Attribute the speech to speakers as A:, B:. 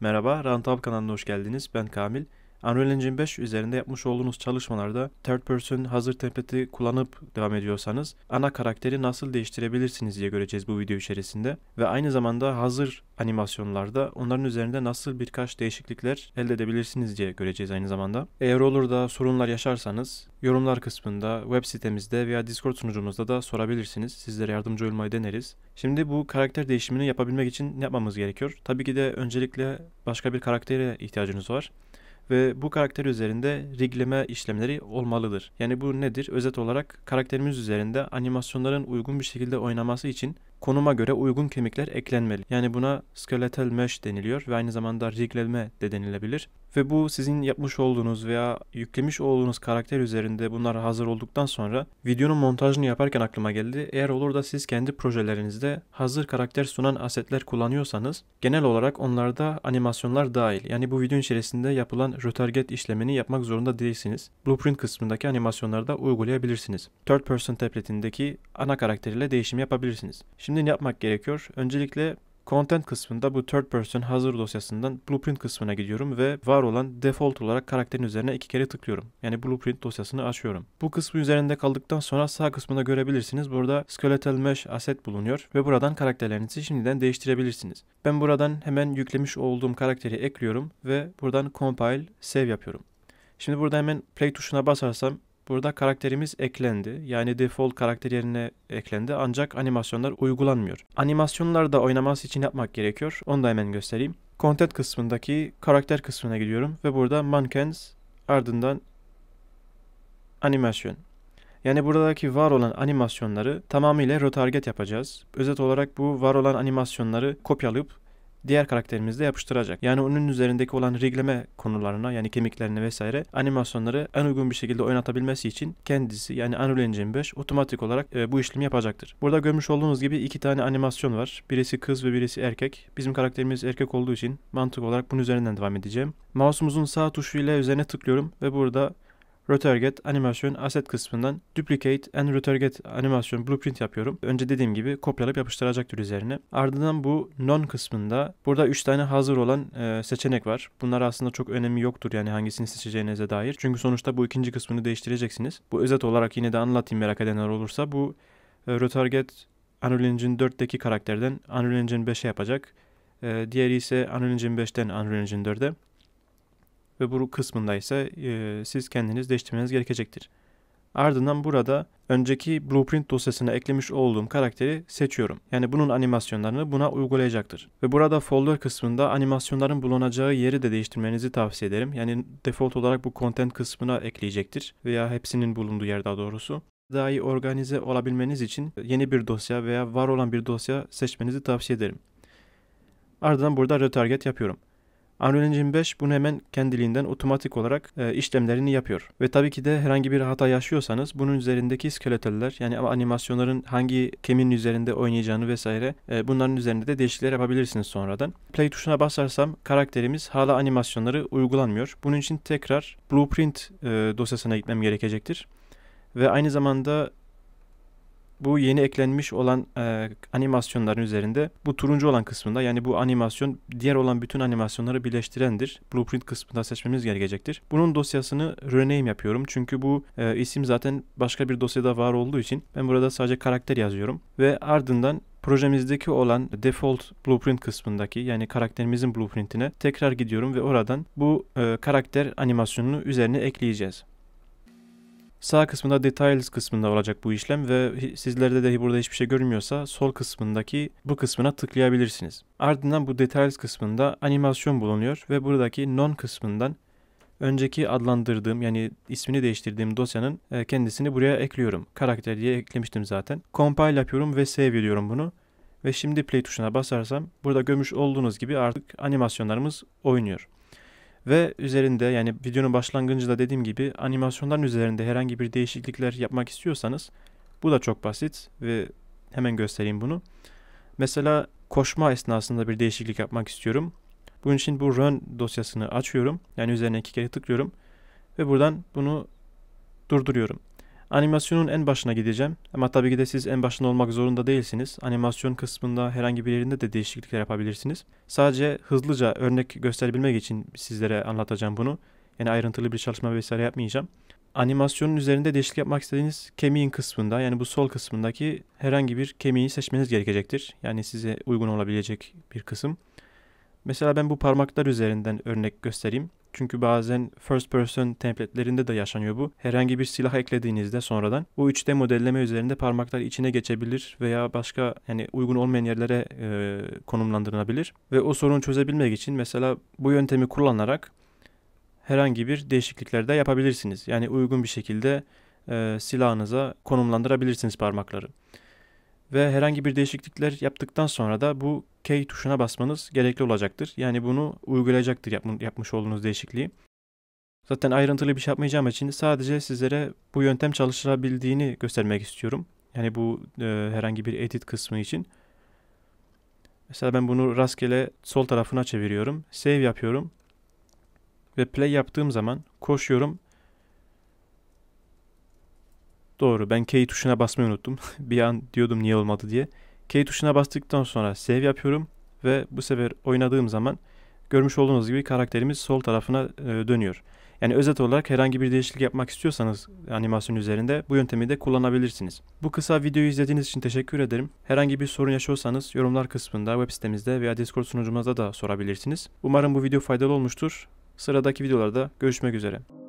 A: Merhaba, Roundtable kanalına hoş geldiniz. Ben Kamil. Unreal Engine 5 üzerinde yapmış olduğunuz çalışmalarda third person hazır template'i kullanıp devam ediyorsanız ana karakteri nasıl değiştirebilirsiniz diye göreceğiz bu video içerisinde ve aynı zamanda hazır animasyonlarda onların üzerinde nasıl birkaç değişiklikler elde edebilirsiniz diye göreceğiz aynı zamanda. Eğer olur da sorunlar yaşarsanız yorumlar kısmında web sitemizde veya Discord sunucumuzda da sorabilirsiniz. Sizlere yardımcı olmayı deneriz. Şimdi bu karakter değişimini yapabilmek için ne yapmamız gerekiyor? Tabii ki de öncelikle başka bir karaktere ihtiyacınız var ve bu karakter üzerinde rigleme işlemleri olmalıdır. Yani bu nedir? Özet olarak karakterimiz üzerinde animasyonların uygun bir şekilde oynaması için konuma göre uygun kemikler eklenmeli. Yani buna skeletal mesh deniliyor ve aynı zamanda rigleme de denilebilir. Ve bu sizin yapmış olduğunuz veya yüklemiş olduğunuz karakter üzerinde bunlar hazır olduktan sonra videonun montajını yaparken aklıma geldi. Eğer olur da siz kendi projelerinizde hazır karakter sunan asetler kullanıyorsanız genel olarak onlarda animasyonlar dahil. Yani bu video içerisinde yapılan retarget işlemini yapmak zorunda değilsiniz. Blueprint kısmındaki animasyonları da uygulayabilirsiniz. Third person template'indeki ana karakteriyle değişim yapabilirsiniz. Şimdi ne yapmak gerekiyor? Öncelikle Content kısmında bu third person hazır dosyasından blueprint kısmına gidiyorum ve var olan default olarak karakterin üzerine iki kere tıklıyorum. Yani blueprint dosyasını açıyorum. Bu kısmı üzerinde kaldıktan sonra sağ kısmında görebilirsiniz. Burada skeletal mesh asset bulunuyor ve buradan karakterlerinizi şimdiden değiştirebilirsiniz. Ben buradan hemen yüklemiş olduğum karakteri ekliyorum ve buradan compile save yapıyorum. Şimdi burada hemen play tuşuna basarsam Burada karakterimiz eklendi. Yani default karakter yerine eklendi ancak animasyonlar uygulanmıyor. Animasyonları da oynaması için yapmak gerekiyor. Onu da hemen göstereyim. Content kısmındaki karakter kısmına gidiyorum ve burada mannequins ardından animasyon. Yani buradaki var olan animasyonları tamamıyla retarget yapacağız. Özet olarak bu var olan animasyonları kopyalayıp diğer karakterimizde yapıştıracak. Yani onun üzerindeki olan rigleme konularına yani kemiklerine vesaire animasyonları en uygun bir şekilde oynatabilmesi için kendisi yani Unreal Engine 5 otomatik olarak e, bu işlemi yapacaktır. Burada görmüş olduğunuz gibi iki tane animasyon var. Birisi kız ve birisi erkek. Bizim karakterimiz erkek olduğu için mantık olarak bunun üzerinden devam edeceğim. Mouse'umuzun sağ tuşu ile üzerine tıklıyorum ve burada Rotarget animasyon asset kısmından Duplicate and Rotarget animasyon blueprint yapıyorum. Önce dediğim gibi kopyalayıp yapıştıracaktır üzerine. Ardından bu non kısmında burada 3 tane hazır olan e, seçenek var. Bunlar aslında çok önemi yoktur yani hangisini seçeceğinize dair. Çünkü sonuçta bu ikinci kısmını değiştireceksiniz. Bu özet olarak yine de anlatayım merak edenler olursa. Bu e, Rotarget Unreal Engine 4'teki karakterden Unreal Engine 5'e yapacak. E, diğeri ise Unreal Engine 5'ten Unreal Engine 4'e ve bu kısmında ise e, siz kendiniz değiştirmeniz gerekecektir. Ardından burada önceki blueprint dosyasına eklemiş olduğum karakteri seçiyorum. Yani bunun animasyonlarını buna uygulayacaktır. Ve burada folder kısmında animasyonların bulunacağı yeri de değiştirmenizi tavsiye ederim. Yani default olarak bu content kısmına ekleyecektir veya hepsinin bulunduğu yer daha doğrusu. Daha iyi organize olabilmeniz için yeni bir dosya veya var olan bir dosya seçmenizi tavsiye ederim. Ardından burada retarget yapıyorum. Unreal Engine 5 bunu hemen kendiliğinden otomatik olarak e, işlemlerini yapıyor. Ve tabii ki de herhangi bir hata yaşıyorsanız bunun üzerindeki skeleteller yani animasyonların hangi kemin üzerinde oynayacağını vesaire e, bunların üzerinde de değişiklikler yapabilirsiniz sonradan. Play tuşuna basarsam karakterimiz hala animasyonları uygulanmıyor. Bunun için tekrar Blueprint e, dosyasına gitmem gerekecektir. Ve aynı zamanda bu yeni eklenmiş olan e, animasyonların üzerinde bu turuncu olan kısmında yani bu animasyon diğer olan bütün animasyonları birleştirendir. Blueprint kısmında seçmemiz gerekecektir. Bunun dosyasını rename yapıyorum. Çünkü bu e, isim zaten başka bir dosyada var olduğu için ben burada sadece karakter yazıyorum ve ardından projemizdeki olan default blueprint kısmındaki yani karakterimizin blueprintine tekrar gidiyorum ve oradan bu e, karakter animasyonunu üzerine ekleyeceğiz. Sağ kısmında details kısmında olacak bu işlem ve sizlerde de burada hiçbir şey görünmüyorsa sol kısmındaki bu kısmına tıklayabilirsiniz. Ardından bu details kısmında animasyon bulunuyor ve buradaki non kısmından önceki adlandırdığım yani ismini değiştirdiğim dosyanın e, kendisini buraya ekliyorum. Karakter diye eklemiştim zaten. Compile yapıyorum ve save ediyorum bunu. Ve şimdi play tuşuna basarsam burada görmüş olduğunuz gibi artık animasyonlarımız oynuyor. Ve üzerinde yani videonun başlangıcında dediğim gibi animasyonların üzerinde herhangi bir değişiklikler yapmak istiyorsanız bu da çok basit ve hemen göstereyim bunu. Mesela koşma esnasında bir değişiklik yapmak istiyorum. Bunun için bu run dosyasını açıyorum. Yani üzerine iki kere tıklıyorum. Ve buradan bunu durduruyorum. Animasyonun en başına gideceğim ama tabii ki de siz en başında olmak zorunda değilsiniz. Animasyon kısmında herhangi bir yerinde de değişiklikler yapabilirsiniz. Sadece hızlıca örnek gösterebilmek için sizlere anlatacağım bunu. Yani ayrıntılı bir çalışma vesaire yapmayacağım. Animasyonun üzerinde değişiklik yapmak istediğiniz kemiğin kısmında yani bu sol kısmındaki herhangi bir kemiği seçmeniz gerekecektir. Yani size uygun olabilecek bir kısım. Mesela ben bu parmaklar üzerinden örnek göstereyim. Çünkü bazen first person template'lerinde de yaşanıyor bu. Herhangi bir silah eklediğinizde sonradan bu 3D modelleme üzerinde parmaklar içine geçebilir veya başka yani uygun olmayan yerlere e, konumlandırılabilir. Ve o sorunu çözebilmek için mesela bu yöntemi kullanarak herhangi bir değişiklikler de yapabilirsiniz. Yani uygun bir şekilde e, silahınıza konumlandırabilirsiniz parmakları ve herhangi bir değişiklikler yaptıktan sonra da bu K tuşuna basmanız gerekli olacaktır. Yani bunu uygulayacaktır yapmış olduğunuz değişikliği. Zaten ayrıntılı bir şey yapmayacağım için sadece sizlere bu yöntem çalışılabildiğini göstermek istiyorum. Yani bu e, herhangi bir edit kısmı için. Mesela ben bunu rastgele sol tarafına çeviriyorum. Save yapıyorum. Ve play yaptığım zaman koşuyorum Doğru ben K tuşuna basmayı unuttum. bir an diyordum niye olmadı diye. K tuşuna bastıktan sonra save yapıyorum ve bu sefer oynadığım zaman görmüş olduğunuz gibi karakterimiz sol tarafına e, dönüyor. Yani özet olarak herhangi bir değişiklik yapmak istiyorsanız animasyon üzerinde bu yöntemi de kullanabilirsiniz. Bu kısa videoyu izlediğiniz için teşekkür ederim. Herhangi bir sorun yaşıyorsanız yorumlar kısmında web sitemizde veya Discord sunucumuzda da sorabilirsiniz. Umarım bu video faydalı olmuştur. Sıradaki videolarda görüşmek üzere.